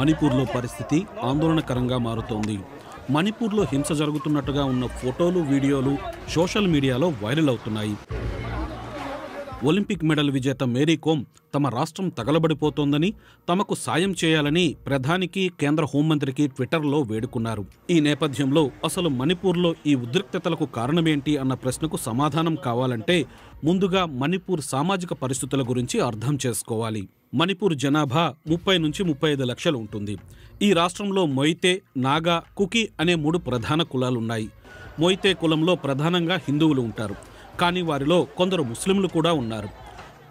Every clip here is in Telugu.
మణిపూర్లో పరిస్థితి ఆందోళనకరంగా మారుతోంది మణిపూర్లో హింస జరుగుతున్నట్టుగా ఉన్న ఫోటోలు వీడియోలు సోషల్ మీడియాలో వైరల్ అవుతున్నాయి ఒలింపిక్ మెడల్ విజేత మేరీకోమ్ తమ రాష్ట్రం తగలబడిపోతోందని తమకు సాయం చేయాలని ప్రధానికి కేంద్ర హోంమంత్రికి ట్విట్టర్లో వేడుకున్నారు ఈ నేపథ్యంలో అసలు మణిపూర్లో ఈ ఉద్రిక్తతలకు కారణమేంటి అన్న ప్రశ్నకు సమాధానం కావాలంటే ముందుగా మణిపూర్ సామాజిక పరిస్థితుల గురించి అర్థం చేసుకోవాలి మణిపూర్ జనాభా ముప్పై నుంచి ముప్పై ఐదు లక్షలు ఉంటుంది ఈ రాష్ట్రంలో మొయితే నాగా కుకి అనే మూడు ప్రధాన కులాలున్నాయి మొయితే కులంలో ప్రధానంగా హిందువులు ఉంటారు కానీ వారిలో కొందరు ముస్లింలు కూడా ఉన్నారు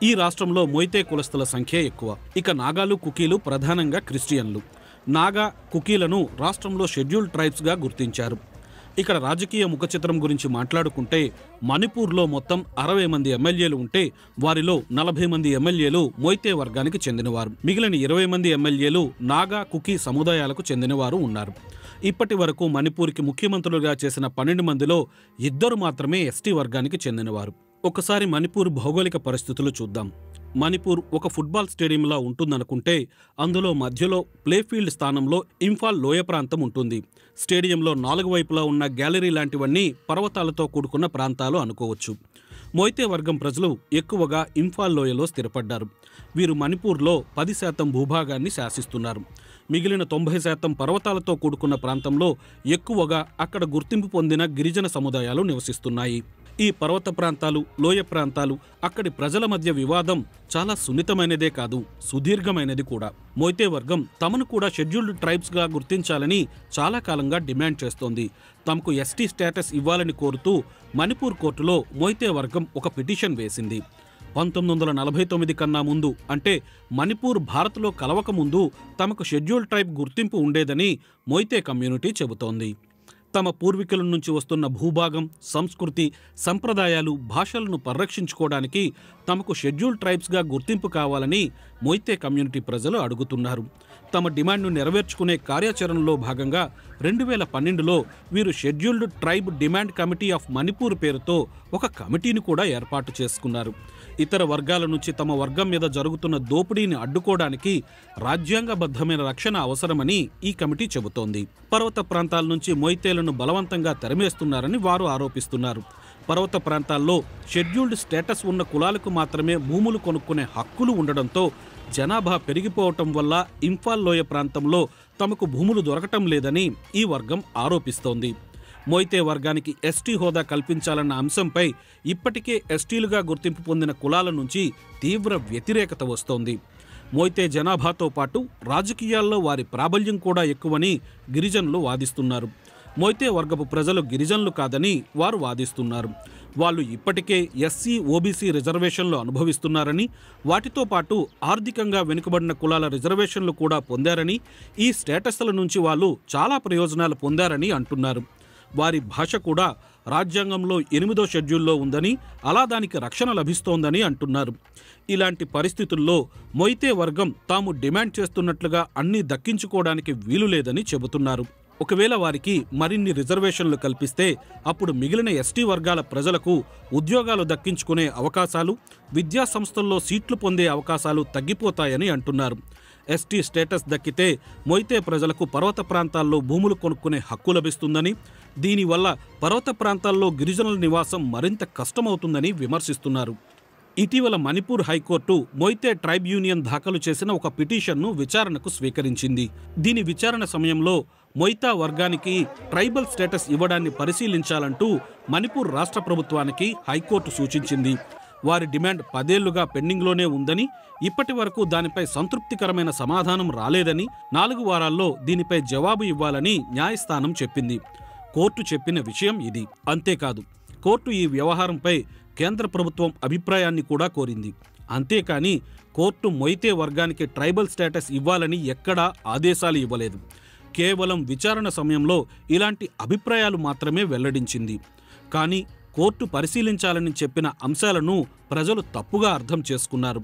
ఈ రాష్ట్రంలో మోయితే కులస్తుల సంఖ్య ఎక్కువ ఇక నాగాలు కుకీలు ప్రధానంగా క్రిస్టియన్లు నాగా కుకీలను రాష్ట్రంలో షెడ్యూల్ ట్రైబ్స్గా గుర్తించారు ఇక్కడ రాజకీయ ముఖచిత్రం గురించి మాట్లాడుకుంటే మణిపూర్లో మొత్తం అరవై మంది ఎమ్మెల్యేలు ఉంటే వారిలో నలభై మంది ఎమ్మెల్యేలు మోయితే వర్గానికి చెందినవారు మిగిలిన ఇరవై మంది ఎమ్మెల్యేలు నాగా కుకీ సముదాయాలకు చెందినవారు ఉన్నారు ఇప్పటి వరకు మణిపూర్కి ముఖ్యమంత్రులుగా చేసిన పన్నెండు మందిలో ఇద్దరు మాత్రమే ఎస్టీ వర్గానికి చెందినవారు ఒకసారి మణిపూర్ భౌగోళిక పరిస్థితులు చూద్దాం మణిపూర్ ఒక ఫుట్బాల్ స్టేడియంలా ఉంటుందనుకుంటే అందులో మధ్యలో ప్లేఫీల్డ్ స్థానంలో ఇంఫాల్ లోయ ప్రాంతం ఉంటుంది స్టేడియంలో నాలుగు వైపులా ఉన్న గ్యాలరీ లాంటివన్నీ పర్వతాలతో కూడుకున్న ప్రాంతాలు అనుకోవచ్చు మోయితే వర్గం ప్రజలు ఎక్కువగా ఇంఫాల్ లోయలో స్థిరపడ్డారు వీరు మణిపూర్లో పది శాతం భూభాగాన్ని శాసిస్తున్నారు మిగిలిన తొంభై శాతం పర్వతాలతో కూడుకున్న ప్రాంతంలో ఎక్కువగా అక్కడ గుర్తింపు పొందిన గిరిజన సముదాయాలు నివసిస్తున్నాయి ఈ పర్వత ప్రాంతాలు లోయ ప్రాంతాలు అక్కడి ప్రజల మధ్య వివాదం చాలా సున్నితమైనదే కాదు సుదీర్ఘమైనది కూడా మొయితే వర్గం తమను కూడా షెడ్యూల్డ్ ట్రైబ్స్గా గుర్తించాలని చాలా కాలంగా డిమాండ్ చేస్తోంది తమకు ఎస్టీ స్టేటస్ ఇవ్వాలని కోరుతూ మణిపూర్ కోర్టులో మోయితే వర్గం ఒక పిటిషన్ వేసింది పంతొమ్మిది వందల నలభై తొమ్మిది కన్నా ముందు అంటే మణిపూర్ భారత్లో కలవకముందు తమకు షెడ్యూల్ ట్రైబ్ గుర్తింపు ఉండేదని మొయితే కమ్యూనిటీ చెబుతోంది తమ పూర్వీకుల నుంచి వస్తున్న భూభాగం సంస్కృతి సంప్రదాయాలు భాషలను పరిరక్షించుకోవడానికి తమకు షెడ్యూల్ ట్రైబ్స్గా గుర్తింపు కావాలని మోయితే కమ్యూనిటీ ప్రజలు అడుగుతున్నారు తమ డిమాండ్ను నెరవేర్చుకునే కార్యాచరణలో భాగంగా రెండు వేల పన్నెండులో వీరు scheduled tribe demand committee of Manipur పేరుతో ఒక కమిటీని కూడా ఏర్పాటు చేసుకున్నారు ఇతర వర్గాల నుంచి తమ వర్గం మీద జరుగుతున్న దోపిడీని అడ్డుకోవడానికి రాజ్యాంగబద్ధమైన రక్షణ అవసరమని ఈ కమిటీ చెబుతోంది పర్వత ప్రాంతాల నుంచి మోయితేలను బలవంతంగా తెరమేస్తున్నారని వారు ఆరోపిస్తున్నారు పర్వత ప్రాంతాల్లో షెడ్యూల్డ్ స్టేటస్ ఉన్న కులాలకు మాత్రమే భూములు కొనుక్కునే హక్కులు ఉండడంతో జనాభా పెరిగిపోవటం వల్ల ఇంఫాల్ లోయ ప్రాంతంలో తమకు భూములు దొరకటం లేదని ఈ వర్గం ఆరోపిస్తోంది మోయితే వర్గానికి ఎస్టీ హోదా కల్పించాలన్న అంశంపై ఇప్పటికే ఎస్టీలుగా గుర్తింపు పొందిన కులాల నుంచి తీవ్ర వ్యతిరేకత వస్తోంది మోయితే జనాభాతో పాటు రాజకీయాల్లో వారి ప్రాబల్యం కూడా ఎక్కువని గిరిజనులు వాదిస్తున్నారు మోయితే వర్గపు ప్రజలు గిరిజనులు కాదని వారు వాదిస్తున్నారు వాళ్ళు ఇప్పటికే ఎస్సీ ఓబీసీ రిజర్వేషన్లు అనుభవిస్తున్నారని వాటితో పాటు ఆర్థికంగా వెనుకబడిన కులాల రిజర్వేషన్లు కూడా పొందారని ఈ స్టేటస్ల నుంచి వాళ్ళు చాలా ప్రయోజనాలు పొందారని అంటున్నారు వారి భాష కూడా రాజ్యాంగంలో ఎనిమిదో షెడ్యూల్లో ఉందని అలా దానికి రక్షణ లభిస్తోందని అంటున్నారు ఇలాంటి పరిస్థితుల్లో మొయితే వర్గం తాము డిమాండ్ చేస్తున్నట్లుగా అన్నీ దక్కించుకోవడానికి వీలు లేదని చెబుతున్నారు ఒకవేళ వారికి మరిన్ని రిజర్వేషన్లు కల్పిస్తే అప్పుడు మిగిలిన ఎస్టీ వర్గాల ప్రజలకు ఉద్యోగాలు దక్కించుకునే అవకాశాలు విద్యా సంస్థల్లో సీట్లు పొందే అవకాశాలు తగ్గిపోతాయని అంటున్నారు ఎస్టీ స్టేటస్ దక్కితే మొయితే ప్రజలకు పర్వత ప్రాంతాల్లో భూములు కొనుక్కునే హక్కు లభిస్తుందని దీనివల్ల పర్వత ప్రాంతాల్లో గిరిజనుల నివాసం మరింత కష్టమవుతుందని విమర్శిస్తున్నారు ఇటీవల Manipur high court Meitei tribe union దాఖలు చేసిన ఒక పిటిషన్ను విచారణకు స్వీకరించింది దీని విచారణ సమయంలో మొయితా వర్గానికి ట్రైబల్ స్టేటస్ ఇవ్వడాన్ని పరిశీలించాలంటూ మణిపూర్ రాష్ట్ర ప్రభుత్వానికి హైకోర్టు సూచించింది వారి డిమాండ్ పదేళ్లుగా పెండింగ్లోనే ఉందని ఇప్పటి వరకు దానిపై సంతృప్తికరమైన సమాధానం రాలేదని నాలుగు వారాల్లో దీనిపై జవాబు ఇవ్వాలని న్యాయస్థానం చెప్పింది కోర్టు చెప్పిన విషయం ఇది అంతేకాదు కోర్టు ఈ వ్యవహారంపై కేంద్ర ప్రభుత్వం అభిప్రాయాన్ని కూడా కోరింది అంతేకాని కోర్టు మొయితే వర్గానికి ట్రైబల్ స్టేటస్ ఇవ్వాలని ఎక్కడా ఆదేశాలు ఇవ్వలేదు కేవలం విచారణ సమయంలో ఇలాంటి అభిప్రాయాలు మాత్రమే వెల్లడించింది కానీ కోర్టు పరిశీలించాలని చెప్పిన అంశాలను ప్రజలు తప్పుగా అర్థం చేసుకున్నారు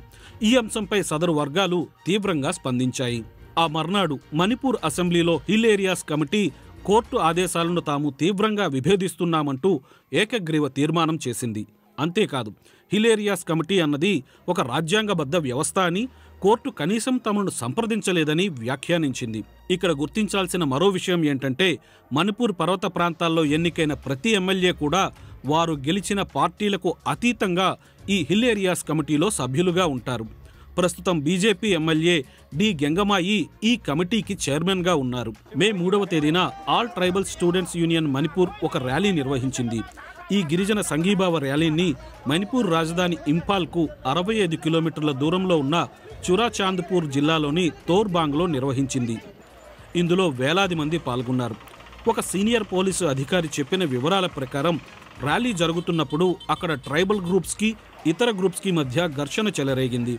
ఈ అంశంపై సదరు వర్గాలు తీవ్రంగా స్పందించాయి ఆ మర్నాడు మణిపూర్ అసెంబ్లీలో హిల్ ఏరియాస్ కమిటీ కోర్టు ఆదేశాలను తాము తీవ్రంగా విభేదిస్తున్నామంటూ ఏకగ్రీవ తీర్మానం చేసింది అంతేకాదు హిలేరియాస్ కమిటీ అన్నది ఒక రాజ్యాంగబద్ధ వ్యవస్థ అని కోర్టు కనీసం తమను సంప్రదించలేదని వ్యాఖ్యానించింది ఇక్కడ గుర్తించాల్సిన మరో విషయం ఏంటంటే మణిపూర్ పర్వత ప్రాంతాల్లో ఎన్నికైన ప్రతి ఎమ్మెల్యే కూడా వారు గెలిచిన పార్టీలకు అతీతంగా ఈ హిల్ ఏరియాస్ కమిటీలో సభ్యులుగా ఉంటారు ప్రస్తుతం బీజేపీ ఎమ్మెల్యే డి గంగమాయి ఈ కమిటీకి చైర్మన్గా ఉన్నారు మే మూడవ తేదీన all tribal students union Manipur ఒక ర్యాలీ నిర్వహించింది ఈ గిరిజన సంఘీభావ ర్యాలీని మణిపూర్ రాజధాని ఇంఫాల్కు అరవై ఐదు కిలోమీటర్ల దూరంలో ఉన్న చురాచాంద్పూర్ జిల్లాలోని తోర్బాంగ్లో నిర్వహించింది ఇందులో వేలాది మంది పాల్గొన్నారు ఒక సీనియర్ పోలీసు అధికారి చెప్పిన వివరాల ప్రకారం ర్యాలీ జరుగుతున్నప్పుడు అక్కడ ట్రైబల్ గ్రూప్స్కి ఇతర గ్రూప్స్కి మధ్య ఘర్షణ చెలరేగింది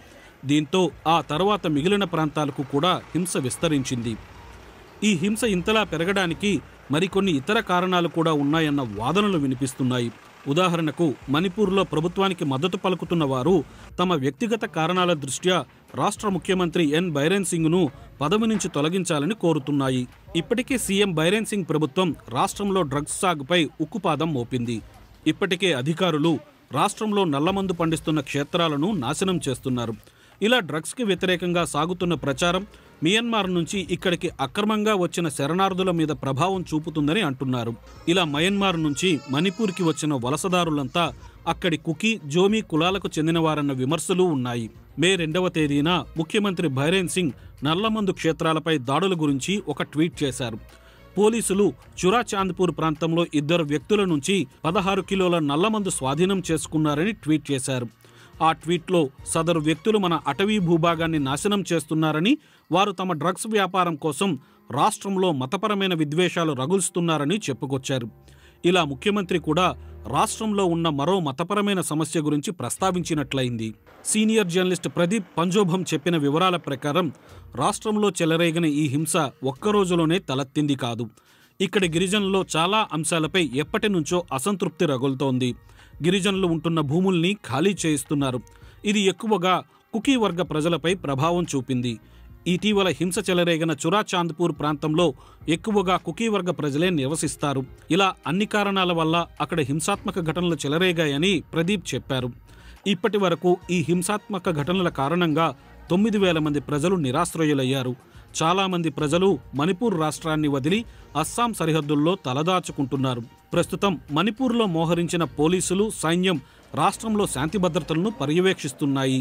దీంతో ఆ తర్వాత మిగిలిన ప్రాంతాలకు కూడా హింస విస్తరించింది ఈ హింస ఇంతలా పెరగడానికి మరికొన్ని ఇతర కారణాలు కూడా ఉన్నాయన్న వాదనలు వినిపిస్తున్నాయి ఉదాహరణకు మణిపూర్లో ప్రభుత్వానికి మద్దతు పలుకుతున్న వారు తమ వ్యక్తిగత కారణాల దృష్ట్యా రాష్ట్ర ముఖ్యమంత్రి ఎన్ బైరేన్ సింగ్ను పదవి నుంచి తొలగించాలని కోరుతున్నాయి ఇప్పటికే సీఎం బైరేన్ సింగ్ ప్రభుత్వం రాష్ట్రంలో డ్రగ్స్ సాగుపై ఉక్కుపాదం మోపింది ఇప్పటికే అధికారులు రాష్ట్రంలో నల్లమందు పండిస్తున్న క్షేత్రాలను నాశనం చేస్తున్నారు ఇలా డ్రగ్స్కి వ్యతిరేకంగా సాగుతున్న ప్రచారం మియన్మార్ నుంచి ఇక్కడికి అక్రమంగా వచ్చిన శరణార్థుల మీద ప్రభావం చూపుతుందని అంటున్నారు ఇలా మయన్మార్ నుంచి మణిపూర్కి వచ్చిన వలసదారులంతా అక్కడి కుకీ జోమీ కులాలకు చెందినవారన్న విమర్శలు ఉన్నాయి మే రెండవ తేదీన ముఖ్యమంత్రి భైరేన్ సింగ్ నల్లమందు క్షేత్రాలపై దాడుల గురించి ఒక ట్వీట్ చేశారు పోలీసులు చురాచాంద్పూర్ ప్రాంతంలో ఇద్దరు వ్యక్తుల నుంచి పదహారు కిలోల నల్లమందు స్వాధీనం చేసుకున్నారని ట్వీట్ చేశారు ఆ ట్వీట్లో సదరు వ్యక్తులు మన అటవీ భూభాగాన్ని నాశనం చేస్తున్నారని వారు తమ డ్రగ్స్ వ్యాపారం కోసం రాష్ట్రంలో మతపరమైన విద్వేషాలు రగులుస్తున్నారని చెప్పుకొచ్చారు ఇలా ముఖ్యమంత్రి కూడా రాష్ట్రంలో ఉన్న మరో మతపరమైన సమస్య గురించి ప్రస్తావించినట్లయింది సీనియర్ జర్నలిస్ట్ ప్రదీప్ పంజోభం చెప్పిన వివరాల ప్రకారం రాష్ట్రంలో చెలరేగిన ఈ హింస ఒక్కరోజులోనే తలెత్తింది కాదు ఇక్కడ గిరిజనుల్లో చాలా అంశాలపై ఎప్పటి నుంచో అసంతృప్తి రగులుతోంది గిరిజనులు ఉంటున్న భూముల్ని ఖాళీ చేయిస్తున్నారు ఇది ఎక్కువగా కుకీ వర్గ ప్రజలపై ప్రభావం చూపింది ఇటీవల హింస చెలరేగిన చురా చాంద్పూర్ ప్రాంతంలో ఎక్కువగా కుకీ వర్గ ప్రజలే నివసిస్తారు ఇలా అన్ని కారణాల వల్ల అక్కడ హింసాత్మక ఘటనలు చెలరేగాయని ప్రదీప్ చెప్పారు ఇప్పటి ఈ హింసాత్మక ఘటనల కారణంగా తొమ్మిది వేల మంది ప్రజలు నిరాశ్రయులయ్యారు చాలామంది ప్రజలు మణిపూర్ రాష్ట్రాన్ని వదిలి అస్సాం సరిహద్దుల్లో తలదాచుకుంటున్నారు ప్రస్తుతం మణిపూర్లో మోహరించిన పోలీసులు సైన్యం రాష్ట్రంలో శాంతి భద్రతలను పర్యవేక్షిస్తున్నాయి